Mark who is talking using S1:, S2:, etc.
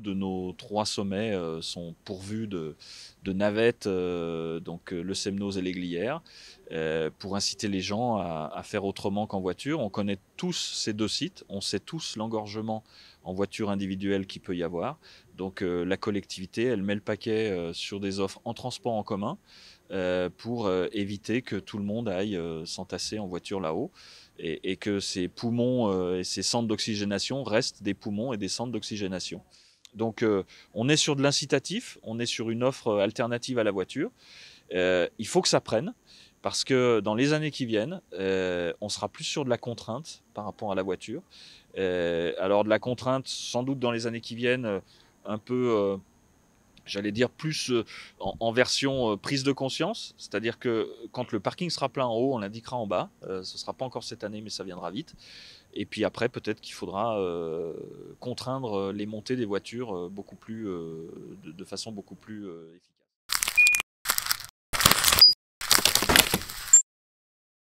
S1: de nos trois sommets euh, sont pourvus de, navettes, euh, donc euh, le Semnose et l'Aiglière, pour inciter les gens à, faire autrement qu'en voiture. On connaît tous ces deux sites, on sait tous l'engorgement en voiture individuelle qu'il peut y avoir. Donc la collectivité, elle met le paquet sur des offres en transport en commun pour éviter que tout le monde aille s'entasser en voiture là-haut et, que ces poumons et ces centres d'oxygénation restent des poumons et des centres d'oxygénation. Donc euh, on est sur de l'incitatif, on est sur une offre euh, alternative à la voiture. Euh, il faut que ça prenne parce que dans les années qui viennent, on sera plus sur de la contrainte par rapport à la voiture. alors de la contrainte, sans doute dans les années qui viennent, un peu j'allais dire, plus euh, en, version euh, prise de conscience, c'est-à-dire que quand le parking sera plein en haut, on l'indiquera en bas. Euh, ce ne sera pas encore cette année, mais ça viendra vite. Et puis après, peut-être qu'il faudra contraindre les montées des voitures beaucoup plus, de, façon beaucoup plus efficace.